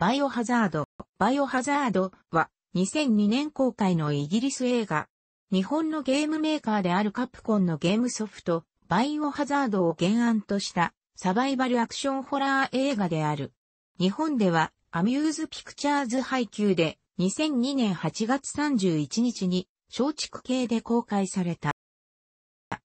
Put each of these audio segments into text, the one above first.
バイオハザード。バイオハザードは2002年公開のイギリス映画。日本のゲームメーカーであるカプコンのゲームソフト、バイオハザードを原案としたサバイバルアクションホラー映画である。日本ではアミューズピクチャーズ配給で2002年8月31日に松竹系で公開された。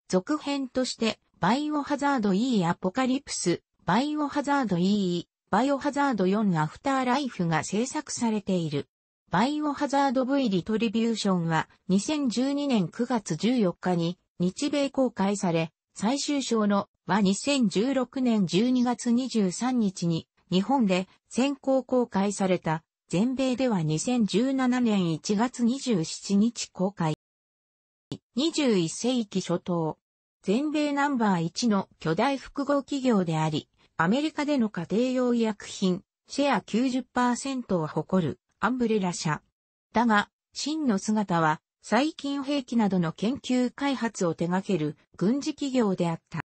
続編としてバイオハザード E アポカリプス、バイオハザード E バイオハザード4アフターライフが制作されている。バイオハザード V リトリビューションは2012年9月14日に日米公開され、最終章のは2016年12月23日に日本で先行公開された、全米では2017年1月27日公開。21世紀初頭、全米ナンバー1の巨大複合企業であり、アメリカでの家庭用医薬品、シェア90%を誇るアンブレラ社。だが、真の姿は、最近兵器などの研究開発を手掛ける軍事企業であった。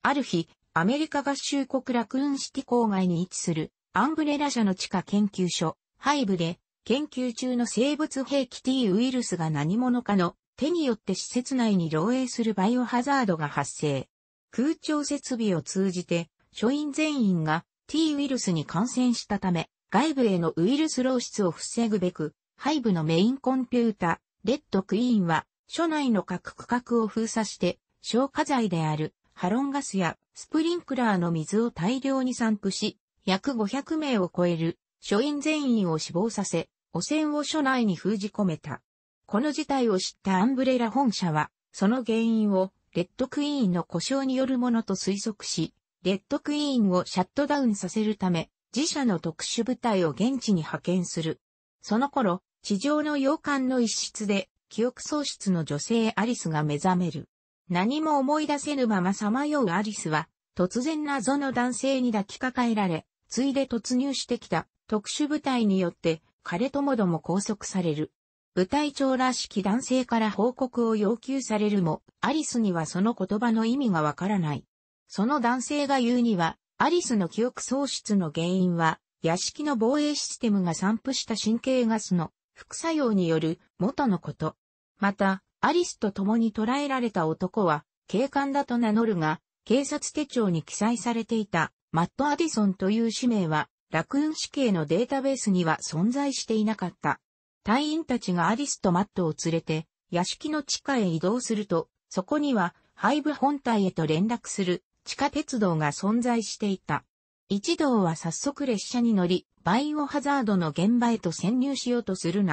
ある日、アメリカ合衆国ラクーンシティ郊外に位置するアンブレラ社の地下研究所、ハイブで、研究中の生物兵器 T ウイルスが何者かの手によって施設内に漏洩するバイオハザードが発生。空調設備を通じて署員全員が T ウイルスに感染したため、外部へのウイルス漏出を防ぐべく、ハイブのメインコンピュータ、レッドクイーンは、署内の各区画を封鎖して、消火剤であるハロンガスやスプリンクラーの水を大量に散布し、約500名を超える署員全員を死亡させ、汚染を署内に封じ込めた。この事態を知ったアンブレラ本社は、その原因をレッドクイーンの故障によるものと推測し、デッドクイーンをシャットダウンさせるため、自社の特殊部隊を現地に派遣する。その頃、地上の洋館の一室で、記憶喪失の女性アリスが目覚める。何も思い出せぬままさまようアリスは、突然謎の男性に抱きかかえられ、ついで突入してきた特殊部隊によって彼ともども拘束される。部隊長らしき男性から報告を要求されるも、アリスにはその言葉の意味がわからない。その男性が言うには、アリスの記憶喪失の原因は、屋敷の防衛システムが散布した神経ガスの副作用による元のこと。また、アリスと共に捕らえられた男は、警官だと名乗るが、警察手帳に記載されていた、マット・アディソンという氏名は、ラクーン死刑のデータベースには存在していなかった。隊員たちがアリスとマットを連れて、屋敷の地下へ移動すると、そこには、廃部本体へと連絡する地下鉄道が存在していた。一同は早速列車に乗り、バイオハザードの現場へと潜入しようとするな。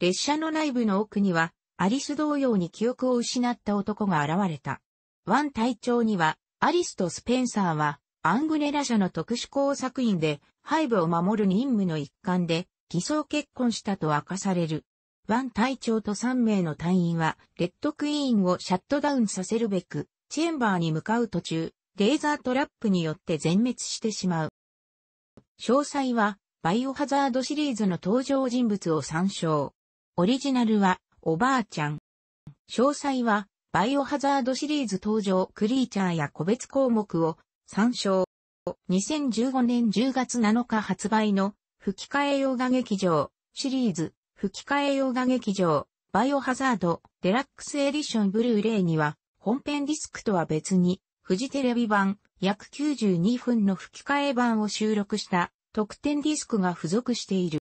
列車の内部の奥には、アリス同様に記憶を失った男が現れた。ワン隊長には、アリスとスペンサーは、アングレラ社の特殊工作員で、背部を守る任務の一環で、偽装結婚したと明かされる。ワン隊長と3名の隊員は、レッドクイーンをシャットダウンさせるべく、チェンバーに向かう途中、レーザートラップによって全滅してしまう。詳細は、バイオハザードシリーズの登場人物を参照。オリジナルは、おばあちゃん。詳細は、バイオハザードシリーズ登場クリーチャーや個別項目を参照。2015年10月7日発売の吹き替え洋画劇場シリーズ吹き替え洋画劇場バイオハザードデラックスエディションブルーレイには本編ディスクとは別に、フジテレビ版約92分の吹き替え版を収録した特典ディスクが付属している。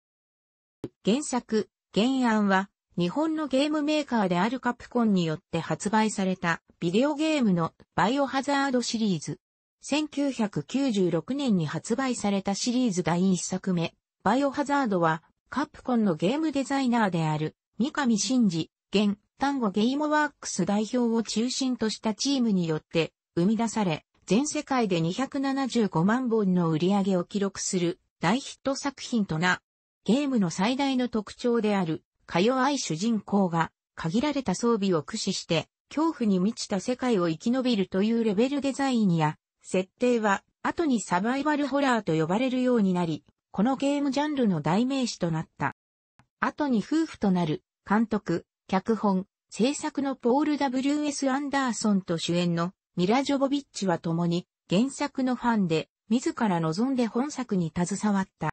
原作、原案は日本のゲームメーカーであるカプコンによって発売されたビデオゲームのバイオハザードシリーズ。1996年に発売されたシリーズ第1作目、バイオハザードはカプコンのゲームデザイナーである三上真司、現単語ゲームワークス代表を中心としたチームによって生み出され、全世界で275万本の売り上げを記録する大ヒット作品とな、ゲームの最大の特徴である、か弱い主人公が限られた装備を駆使して恐怖に満ちた世界を生き延びるというレベルデザインや設定は後にサバイバルホラーと呼ばれるようになり、このゲームジャンルの代名詞となった。後に夫婦となる監督、脚本、制作のポール W.S. アンダーソンと主演のミラ・ジョボビッチは共に原作のファンで自ら望んで本作に携わった。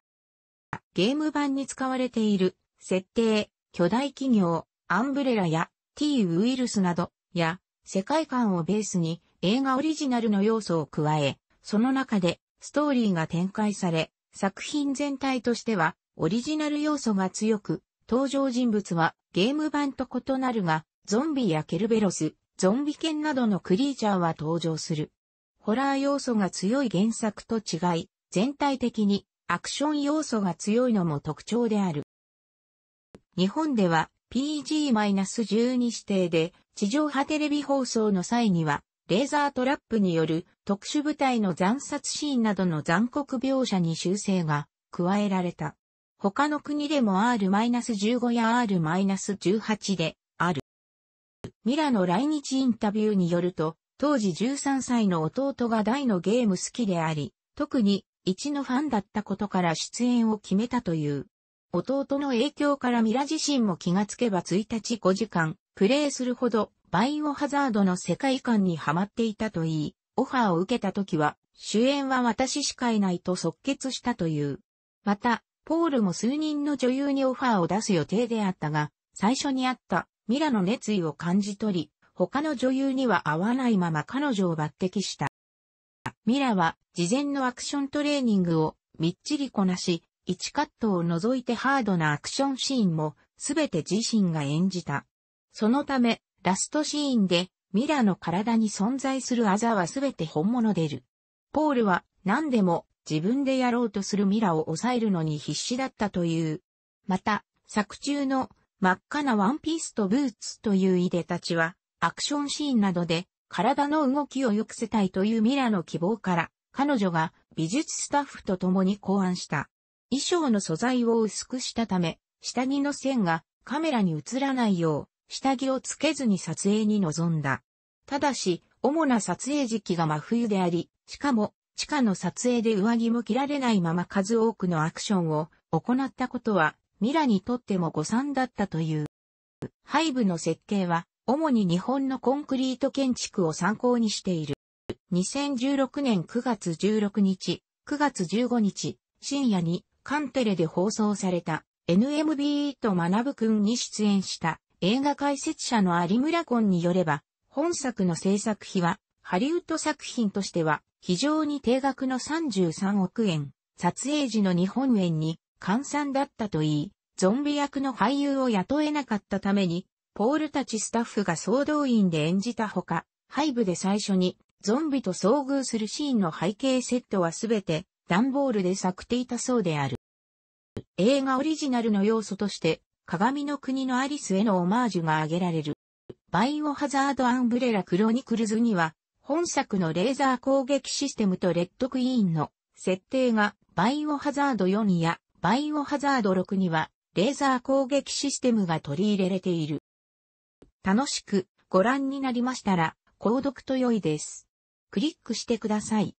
ゲーム版に使われている設定、巨大企業、アンブレラや T ウイルスなどや世界観をベースに映画オリジナルの要素を加え、その中でストーリーが展開され、作品全体としてはオリジナル要素が強く、登場人物はゲーム版と異なるが、ゾンビやケルベロス、ゾンビ犬などのクリーチャーは登場する。ホラー要素が強い原作と違い、全体的にアクション要素が強いのも特徴である。日本では PG-12 指定で地上波テレビ放送の際には、レーザートラップによる特殊部隊の残殺シーンなどの残酷描写に修正が加えられた。他の国でも R-15 や R-18 である。ミラの来日インタビューによると、当時13歳の弟が大のゲーム好きであり、特に一のファンだったことから出演を決めたという。弟の影響からミラ自身も気がつけば1日5時間、プレイするほど、バイオハザードの世界観にハマっていたといい、オファーを受けた時は、主演は私しかいないと即決したという。また、ポールも数人の女優にオファーを出す予定であったが、最初にあったミラの熱意を感じ取り、他の女優には合わないまま彼女を抜擢した。ミラは事前のアクショントレーニングをみっちりこなし、1カットを除いてハードなアクションシーンもすべて自身が演じた。そのため、ラストシーンでミラの体に存在するあざはすべて本物出る。ポールは何でも自分でやろうとするミラを抑えるのに必死だったという。また、作中の真っ赤なワンピースとブーツといういでたちは、アクションシーンなどで体の動きを良くせたいというミラの希望から、彼女が美術スタッフと共に考案した。衣装の素材を薄くしたため、下着の線がカメラに映らないよう、下着をつけずに撮影に臨んだ。ただし、主な撮影時期が真冬であり、しかも地下の撮影で上着も着られないまま数多くのアクションを行ったことは、ミラにとっても誤算だったという。背部の設計は、主に日本のコンクリート建築を参考にしている。2016年9月16日、9月15日、深夜に、カンテレで放送された、NMB と学ぶくんに出演した映画解説者の有村コンによれば、本作の制作費は、ハリウッド作品としては非常に定額の33億円、撮影時の日本円に換算だったといい、ゾンビ役の俳優を雇えなかったために、ポールたちスタッフが総動員で演じたほか、背部で最初にゾンビと遭遇するシーンの背景セットはすべて段ボールで作っていたそうである。映画オリジナルの要素として、鏡の国のアリスへのオマージュが挙げられる。バイオハザード・アンブレラ・クロニクルズには、本作のレーザー攻撃システムとレッドクイーンの設定がバイオハザード4やバイオハザード6にはレーザー攻撃システムが取り入れられている。楽しくご覧になりましたら、購読と良いです。クリックしてください。